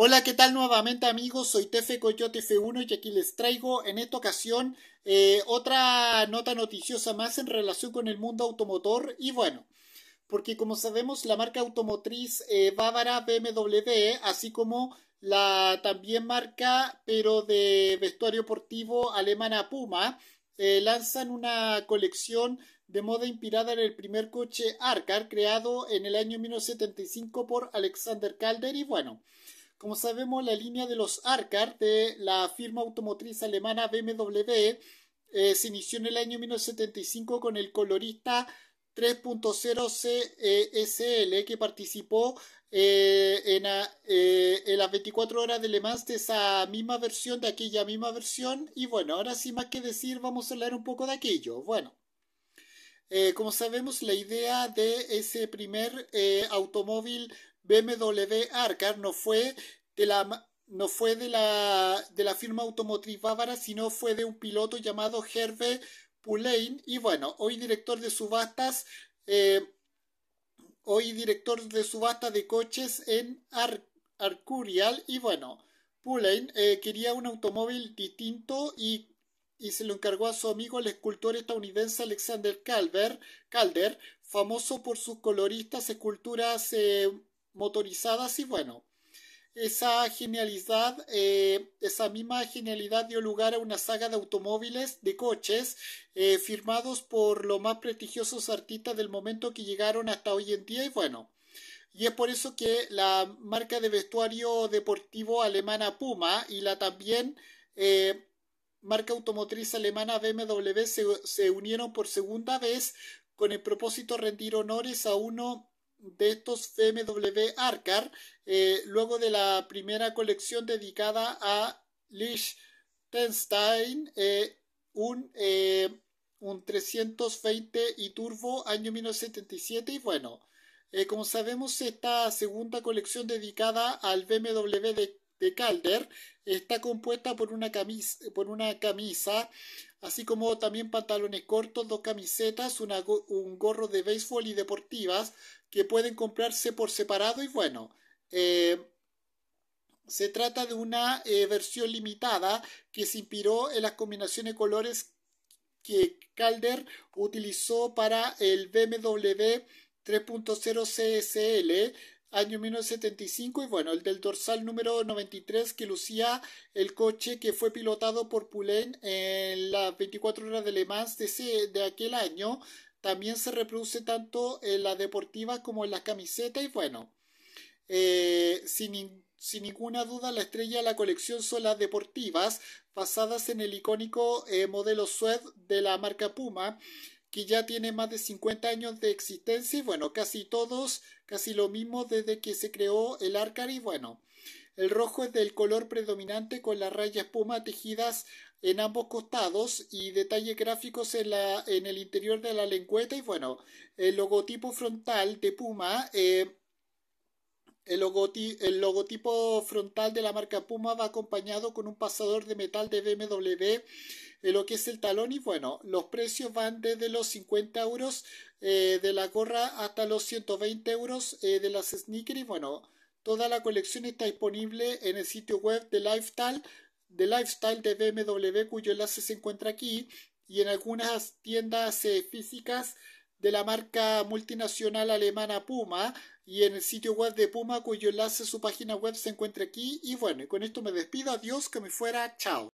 Hola, ¿qué tal nuevamente amigos? Soy Tefe Coyote F1 y aquí les traigo en esta ocasión eh, otra nota noticiosa más en relación con el mundo automotor y bueno, porque como sabemos la marca automotriz eh, bávara BMW, así como la también marca pero de vestuario deportivo alemana Puma, eh, lanzan una colección de moda inspirada en el primer coche Arcar creado en el año 1975 por Alexander Calder y bueno, como sabemos, la línea de los Arcar de la firma automotriz alemana BMW eh, se inició en el año 1975 con el colorista 3.0 cesl e que participó eh, eh, en, las 24 horas de Le Mans de esa misma versión, de aquella misma versión. Y bueno, ahora sin más que decir, vamos a hablar un poco de aquello. Bueno, como sabemos, la idea de ese primer automóvil BMW Arcar no fue de la no fue de la, de la firma automotriz bávara, sino fue de un piloto llamado Herve Poulain y bueno, hoy director de subastas eh, hoy director de subasta de coches en Arcurial y bueno, Poulain eh, quería un automóvil distinto y, y, se lo encargó a su amigo el escultor estadounidense Alexander Calder, Calder famoso por sus coloristas esculturas eh, motorizadas y bueno, esa genialidad, eh, esa misma genialidad dio lugar a una saga de automóviles, de coches, eh, firmados por los más prestigiosos artistas del momento que llegaron hasta hoy en día y bueno. Y es por eso que la marca de vestuario deportivo alemana Puma y la también eh, marca automotriz alemana BMW se unieron por segunda vez con el propósito de rendir honores a uno de estos BMW Arcar, eh, luego de la primera colección dedicada a Liechtenstein, eh, un, eh, un 320 y turbo año 1977 y bueno, eh, como sabemos esta segunda colección dedicada al BMW de de Calder está compuesta por una, camisa, por una camisa, así como también pantalones cortos, dos camisetas, un gorro de béisbol y deportivas que pueden comprarse por separado y bueno. Eh, se trata de una eh, versión limitada que se inspiró en las combinaciones de colores que Calder utilizó para el BMW 3.0 CSL año 1975 y bueno, el del dorsal número 93 que lucía el coche que fue pilotado por Poulain en las 24 horas de Le Mans de, ese, de aquel año. También se reproduce tanto en la deportiva como en las camisetas y bueno, eh, sin, ninguna duda la estrella de la colección son las deportivas basadas en el icónico eh, modelo Suez de la marca Puma que ya tiene más de 50 años de existencia y bueno, casi todos, casi lo mismo desde que se creó el Arcari, bueno, el rojo es del color predominante con las rayas puma tejidas en ambos costados y detalles gráficos en, el interior de la lengüeta y bueno, el logotipo frontal de puma eh, el, logotipo frontal de la marca Puma va acompañado con un pasador de metal de BMW lo que es el talón y bueno, los precios van desde los 50 euros eh, de la gorra hasta los 120 euros eh, de las sneakers y bueno, toda la colección está disponible en el sitio web de Lifestyle de Lifestyle de BMW cuyo enlace se encuentra aquí y en algunas tiendas eh, físicas de la marca multinacional alemana Puma y en el sitio web de Puma cuyo enlace su página web se encuentra aquí y bueno, y con esto me despido, adiós, que me fuera, chao.